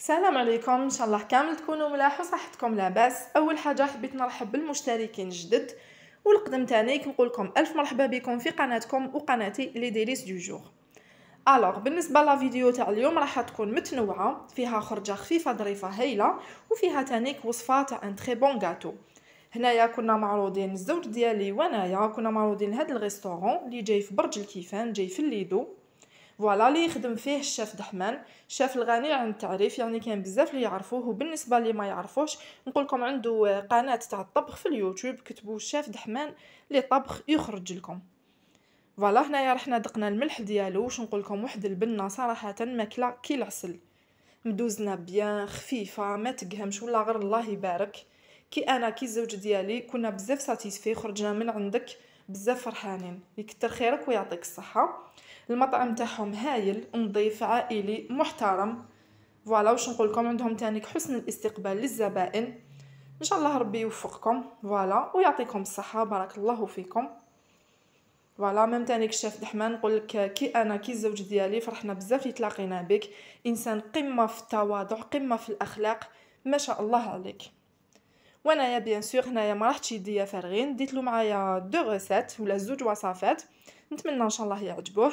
السلام عليكم ان شاء الله كامل تكونوا ملاح وصحتكم لاباس اول حاجه حبيت نرحب بالمشتركين الجدد والقدم تاني كنقول لكم الف مرحبا بكم في قناتكم وقناتي لي ديليس دو جور الوغ بالنسبه لا فيديو تاع اليوم راح تكون متنوعه فيها خرجه خفيفه ظريفه هايله وفيها تانيك وصفه تاع ان تري بون غاتو هنايا كنا معروضين الزوج ديالي وانايا كنا معروضين هذا الريستورون اللي جاي في برج الكيفان جاي في الليدو فوالا اللي يخدم فيه الشاف دحمان الشاف الغني عن التعريف يعني كان بزاف اللي يعرفوه وبالنسبه اللي ما يعرفوش نقول لكم عنده قناه تاع الطبخ في اليوتيوب كتبوا الشاف دحمان لي طبخ يخرج لكم فوالا هنايا رحنا دقنا الملح ديالو واش نقول لكم واحد البنه صراحه ماكله كي العسل مدوزنا بيان خفيفه ما تقهمش ولا غير الله يبارك كي انا كي الزوج ديالي كنا بزاف ساتيسفي خرجنا من عندك بزاف فرحانين يكثر خيرك ويعطيك الصحه المطعم تاعهم هايل نظيف عائلي محترم فوالا واش نقول عندهم تانيك حسن الاستقبال للزبائن ان شاء الله ربي يوفقكم فوالا ويعطيكم الصحه بارك الله فيكم فوالا ميم تانيك الشيف دحمان نقول لك كي انا كي الزوج ديالي فرحنا بزاف يتلاقينا تلاقينا بك انسان قمه في التواضع قمه في الاخلاق ما شاء الله عليك يا بيان سور هنايا ما راحتش يديا فارغين ديتلو معايا دو ريسيت ولا زوج وصفات نتمنى ان شاء الله يعجبوه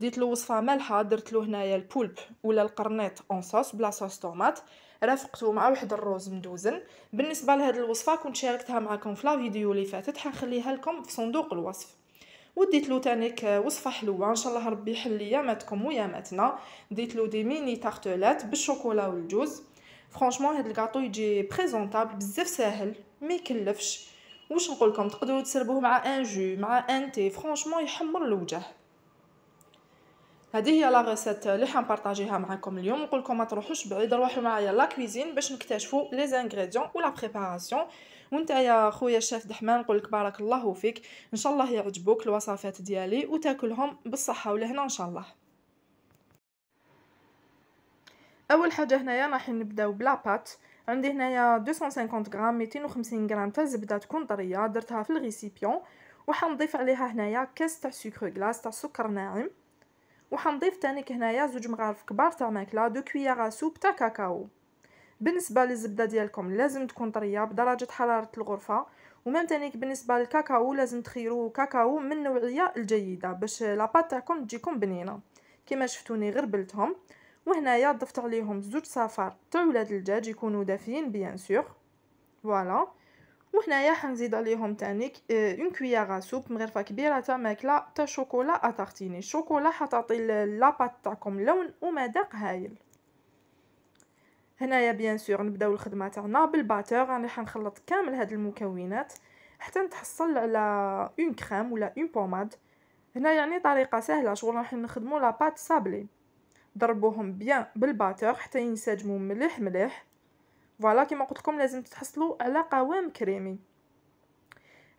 ديت له وصفه مالحه درت له هنايا البولب ولا القرنيط اون صوص بلا صوص طوماط رافقته مع واحد الروز مدوزن بالنسبه لهاد الوصفه كنت شاركتها معكم في لا فيديو اللي فاتت حنخليها لكم في صندوق الوصف وديت له تانيك وصفه حلوه ان شاء الله ربي يحل لي ياماتكم وياماتنا ديت له دي ميني تارتولات بالشوكولا والجوز فرانشمون هاد الكاطو يجي بريزونطابل بزاف ساهل ما يكلفش واش نقول لكم تقدروا تسربوه مع ان جو مع ان تي فرانشمون يحمر الوجه هذه هي لا ريسيت اللي حنبارطاجيها معكم اليوم نقول لكم ما تروحوش بعيد روحوا معايا لا كويزين باش نكتشفوا لي زانغريديون ولا بريباراسيون وانت يا خويا الشيف دحمان نقول لك بارك الله فيك ان شاء الله يعجبوك الوصفات ديالي وتاكلهم بالصحه ولهنا ان شاء الله اول حاجه هنايا راح نبداو بلا بات عندي هنايا 250 غرام 250 غرام تاع زبده تكون طريه درتها في الريسيبيون وحنضيف عليها هنايا كاس تاع سكر غلاس تاع سكر ناعم وحنضيف تانيك هنايا زوج مغارف كبار تاع ماكله دو كويار سوب تاع كاكاو بالنسبه للزبده ديالكم لازم تكون طريه بدرجه حراره الغرفه ومام تانيك بالنسبه للكاكاو لازم تخيروا كاكاو من نوعيه الجيده باش لاباط تاعكم تجيكم بنينه كما شفتوني غربلتهم وهنايا ضفت عليهم زوج صفار تاع ولاد الدجاج يكونوا دافيين بيان سور فوالا وهنايا حنزيد عليهم تانيك اون كوياغا سوب مغرفه كبيره تاع ماكله تاع شوكولا اتارتيني الشوكولا حتعطي لاباط تاعكم لون ومذاق هايل هنايا بيان سور نبداو الخدمه تاعنا بالباتور راني يعني حنخلط كامل هاد المكونات حتى نتحصل على اون كريم ولا اون بوماد هنا يعني طريقه سهله شغل راح نخدمو لاباط سابلي ضربوهم بيان بالباتور حتى ينسجموا مليح مليح فوالا كيما قلت لكم لازم تحصلوا على قوام كريمي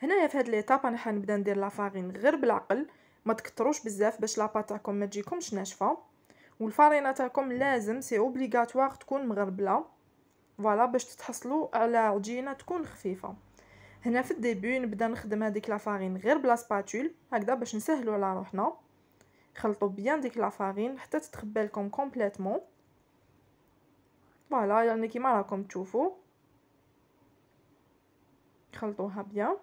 هنايا في هاد ليطاب انا حنبدا ندير لافارين غير بالعقل ما تكتروش بزاف باش لابا تاعكم ما تجيكمش ناشفه والفارينه تاعكم لازم سي اوبليغاتوار تكون مغربله فوالا باش تتحصلوا على عجينه تكون خفيفه هنا في الديبي نبدا نخدم هذيك لافارين غير بلا سباتول هكذا باش نسهلوا على روحنا خلطوا بيان ديك لافارين حتى تتخبى لكم كومبليتوم فوالا يعني كيما راكم تشوفوا خلطوها بيان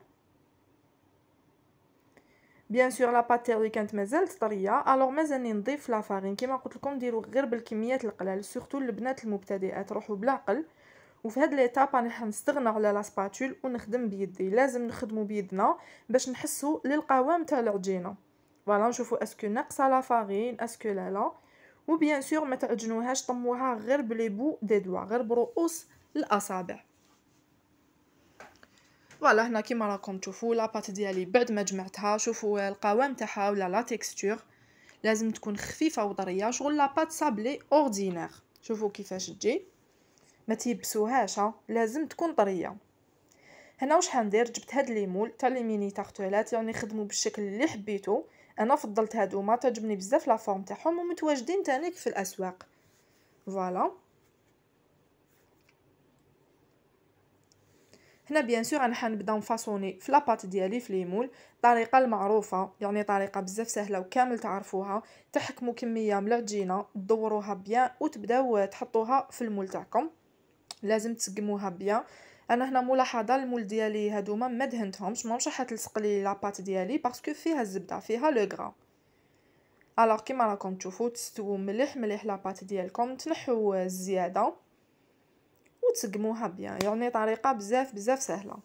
بيان سور لا بات تاعي كانت مازال طريه الوغ مازالني نضيف لا فارين كيما قلت لكم ديروا غير بالكميات القلال سورتو البنات المبتدئات روحوا بالعقل وفي هاد ليتاب انا نستغنى على لا سباتول ونخدم بيدي لازم نخدمو بيدنا باش نحسو للقوام تاع العجينه فوالا نشوفو اسكو ناقصه لا فارين اسكو لا لا وبيان سور ما تعجنوهاش طموها غير بلي بو دي دوا غير برؤوس الاصابع فوالا هنا كيما راكم تشوفوا لاباط ديالي بعد ما جمعتها شوفوا القوام تاعها ولا لا تيكستور لازم تكون خفيفه وطريه شغل لاباط سابلي اوردينير شوفوا كيفاش تجي ما تيبسوهاش لازم تكون طريه هنا واش حندير جبت هاد ليمول تاع لي ميني تارتولات يعني خدموا بالشكل اللي حبيتو انا فضلت هادو ما تعجبني بزاف لا فورم تاعهم ومتواجدين تانيك في الاسواق فوالا هنا بيان سور انا حنبدا نفاصوني في لاباط ديالي في ليمول الطريقه المعروفه يعني طريقه بزاف سهله وكامل تعرفوها تحكموا كميه من العجينه دوروها بيان وتبداو تحطوها في المول تاعكم لازم تسقموها بيان انا هنا ملاحظه المول ديالي هادوما ما دهنتهمش ما حتى لصق لي لاباط ديالي باسكو فيها الزبده فيها لو غرا الوغ كيما راكم تشوفوا تستو مليح مليح لاباط ديالكم تنحوا الزياده وتسقموها بيان يعني طريقه بزاف بزاف سهله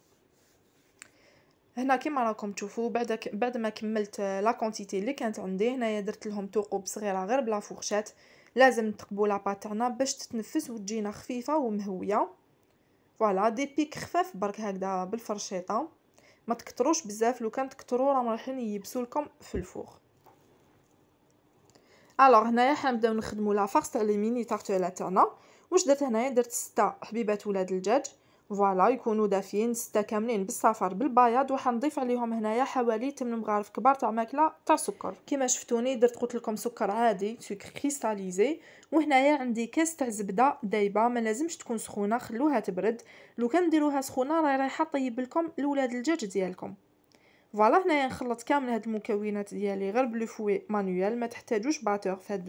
هنا كيما راكم تشوفوا بعد ك... بعد ما كملت لا كونتيتي اللي كانت عندي هنايا درت لهم ثقوب صغيره غير بلا فورشات لازم تقبوا لاباط تاعنا باش تتنفس وتجينا خفيفه ومهويه فوالا دي بيك خفاف برك هكذا بالفرشيطه ما تكتروش بزاف لو كان تكتروا راه رايحين ييبسوا لكم في الفوغ الوغ هنايا حنبداو نخدمو نخدموا لا فارس تاع لي ميني تارتولات تاعنا واش درت هنايا درت ستة حبيبات ولاد الدجاج فوالا يكونوا دافيين ستة كاملين بالصفر بالبياض وحنضيف عليهم هنايا حوالي 8 مغارف كبار تاع ماكله تاع سكر كيما شفتوني درت قلت لكم سكر عادي سكر كريستاليزي وهنايا عندي كاس تاع زبده دايبه ما لازمش تكون سخونه خلوها تبرد لو كان ديروها سخونه راهي رايحه طيب لكم لولاد الدجاج ديالكم فوالا هنايا نخلط كامل هاد المكونات ديالي غير بلو فوي مانويل ما تحتاجوش باتور في هاد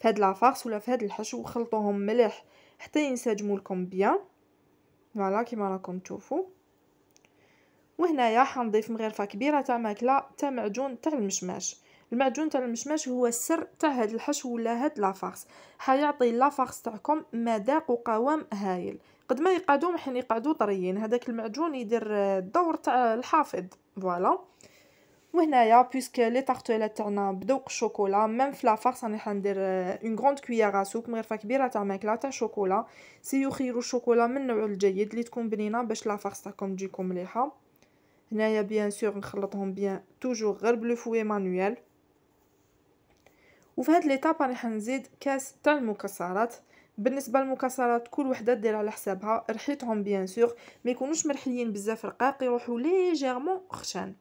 في هاد لافارس ولا في هاد الحشو خلطوهم مليح حتى ينسجموا لكم بيان فوالا كيما راكم تشوفوا وهنايا حنضيف مغرفه كبيره تاع ماكله تاع معجون تاع المشماش المعجون تاع المشماش هو السر تاع هاد الحشو ولا هاد لافارس حيعطي لافارس تاعكم مذاق وقوام هايل قد ما يقعدوا محن يقعدوا طريين هذاك المعجون يدير الدور تاع الحافظ فوالا وهنايا بيسك لي طارتيلات تاعنا بدوق الشوكولا ميم في لافارس راني حندير اون غروند كويير سوب مغرفه كبيره تاع ماكله تاع شوكولا سيخيروا الشوكولا من النوع الجيد اللي تكون بنينه باش لافارس تاعكم تجيكم مليحه هنايا بيان سور نخلطهم بيان توجور غير بلو فوي مانويل وفي هاد ليتاب راني حنزيد كاس تاع المكسرات بالنسبه للمكسرات كل وحده دير على حسابها رحيتهم بيان سور ما يكونوش مرحلين بزاف رقاق يروحوا ليجيرمون خشان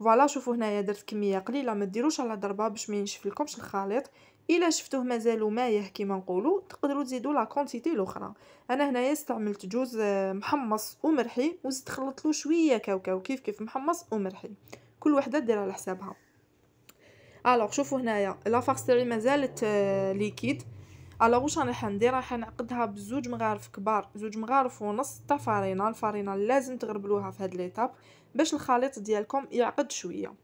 فوالا شوفوا هنايا درت كميه قليله ما ديروش على ضربه باش ما لكمش الخليط الا شفتوه مازالو مايه كيما نقولوا تقدروا تزيدوا لا كونتيتي الاخرى انا هنايا استعملت جوز آه، محمص ومرحي وزدت خلطت له شويه كاوكاو كيف كيف محمص ومرحي كل وحده ديرها على حسابها الوغ شوفوا هنايا لا فاكسيري مازالت ليكيد آه، الوغ واش راح ندير راح نعقدها بزوج مغارف كبار زوج مغارف ونص تاع فرينه الفرينه لازم تغربلوها في هاد ليتاب باش الخليط ديالكم يعقد شويه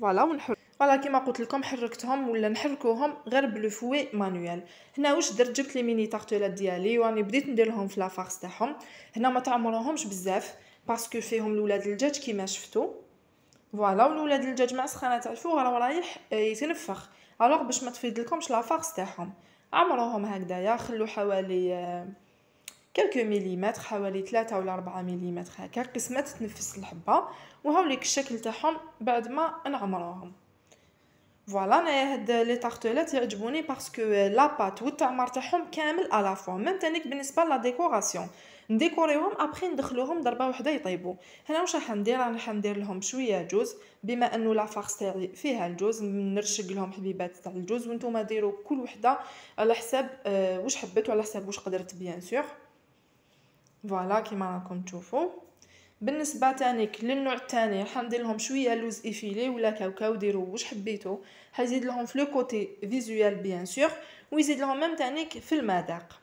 فوالا ونحر فوالا كيما قلت لكم حركتهم ولا نحركوهم غير بلو فوي مانويل هنا واش درت جبت لي ميني تارتولات ديالي وراني بديت نديرهم في لافارس تاعهم هنا ما تعمروهمش بزاف باسكو فيهم الاولاد الدجاج كيما شفتو فوالا والولاد الدجاج مع سخانه تاع الفوغ راه رايح آه، يتنفخ الوغ باش ما تفيدلكمش لافارس تاعهم عمروهم هكذايا خلو حوالي آه، كالكو مليمتر حوالي ثلاثة ولا أربعة مليمتر هكا قسمة تتنفس الحبة وهاوليك الشكل تاعهم بعد ما نعمروهم فوالا انا هاد لي طارتولات يعجبوني باسكو لا بات والتعمار تاعهم كامل الا فوا ميم تانيك بالنسبه لا ديكوراسيون نديكوريوهم ابخي ندخلوهم ضربه وحده يطيبوا هنا واش راح ندير راح ندير لهم شويه جوز بما انه لا فارس تاعي فيها الجوز نرشق لهم حبيبات تاع الجوز وانتم ديروا كل وحده على حساب آه، واش حبيتوا على حساب واش قدرت بيان سور فوالا كيما راكم تشوفوا بالنسبه تانيك للنوع الثاني راح ندير لهم شويه لوز افيلي ولا كاوكاو ديروا واش حبيتو حيزيد لهم في لو كوتي فيزوال بيان سور ويزيد لهم ميم تانيك في المذاق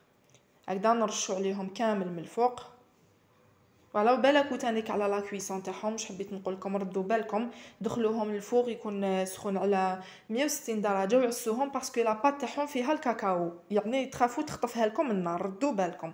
هكذا نرشوا عليهم كامل من الفوق فوالا وبالك وتانيك على لا كويسون تاعهم مش حبيت نقول لكم ردوا بالكم دخلوهم للفوق يكون سخون على 160 درجه وعسوهم باسكو لا بات تاعهم فيها الكاكاو يعني تخافوا تخطفها لكم النار ردوا بالكم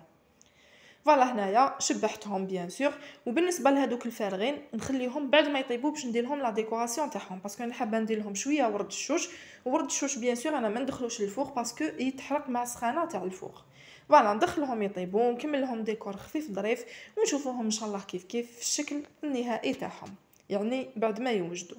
فوالا هنايا شبحتهم بيان سور وبالنسبه لهذوك الفارغين نخليهم بعد ما يطيبوا باش ندير لهم لا ديكوراسيون تاعهم باسكو انا حابه ندير لهم شويه ورد الشوش ورد الشوش بيان سور انا ما ندخلوش الفوق باسكو يتحرق مع السخانه تاع الفوق فوالا ندخلهم يطيبوا نكمل لهم ديكور خفيف ظريف ونشوفوهم ان شاء الله كيف كيف في الشكل النهائي تاعهم يعني بعد ما يوجدوا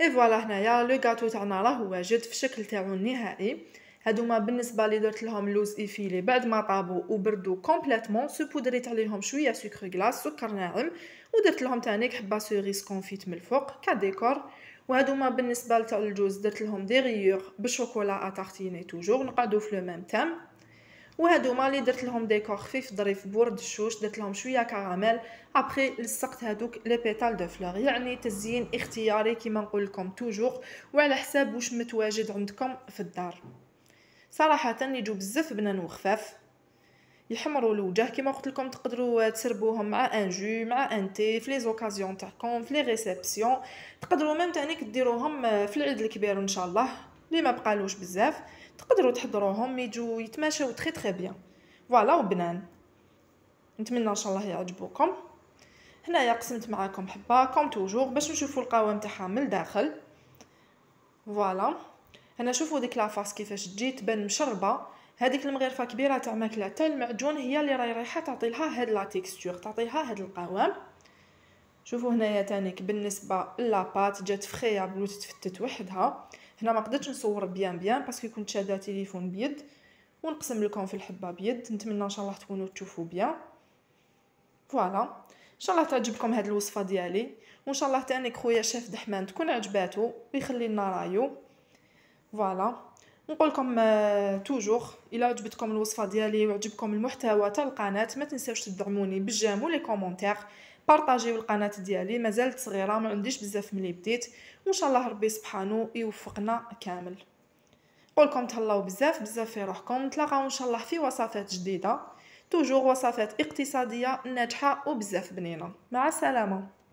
اي فوالا هنايا لو غاتو تاعنا راه واجد في الشكل تاعو النهائي هادوما بالنسبه لي درت لهم لوز ايفيلي بعد ما طابو وبردو كومبليتوم سبودريت عليهم شويه سكر غلاس سكر ناعم ودرت لهم تانيك حبه سوريس كونفيت من الفوق كديكور وهادوما بالنسبه لتاع الجوز درت لهم دي غيور بالشوكولا اتارتيني توجور نقعدو في لو ميم تام وهادوما لي درت لهم ديكور خفيف ظريف بورد الشوش درت لهم شويه كراميل ابخي لصقت هادوك لي بيتال دو فلور يعني تزيين اختياري كيما نقول لكم توجور وعلى حساب واش متواجد عندكم في الدار صراحه يجوا بزاف بنان وخفاف يحمروا الوجه كما قلت لكم تقدروا تسربوهم مع ان جو مع ان تي في لي زوكازيون تاعكم في لي ريسبسيون تقدروا ميم تانيك ديروهم في العيد الكبير ان شاء الله لي ما بقالوش بزاف تقدروا تحضروهم يجوا يتماشاو تري تري بيان فوالا وبنان نتمنى ان شاء الله يعجبوكم هنايا قسمت معاكم حبه كوم توجور باش نشوفوا القوام تاعها من الداخل فوالا هنا شوفوا ديك لافاس كيفاش تجي تبان مشربه هذيك المغرفه كبيره تاع ماكله تاع المعجون هي اللي راهي رايحه تعطي لها هاد لا تيكستور تعطيها هاد القوام شوفوا هنايا تانيك بالنسبه لاباط جات بلوت تفتت وحدها هنا ما قدرتش نصور بيان بيان باسكو كنت شاده تليفون بيد ونقسم لكم في الحبه بيد نتمنى ان شاء الله تكونوا تشوفوا بيان فوالا ان شاء الله تعجبكم هاد الوصفه ديالي وان شاء الله تانيك خويا شاف دحمان تكون عجباتو ويخلي لنا رايو فوالا نقول لكم توجور آه, الا عجبتكم الوصفه ديالي وعجبكم المحتوى تاع القناه ما تنساوش تدعموني بالجيم ولي كومونتير بارطاجيو القناه ديالي مازالت صغيره ما عنديش بزاف ملي بديت وان شاء الله ربي سبحانه يوفقنا كامل نقول لكم تهلاو بزاف بزاف في روحكم نتلاقاو ان شاء الله في وصفات جديده توجور وصفات اقتصاديه ناجحه وبزاف بنينه مع السلامه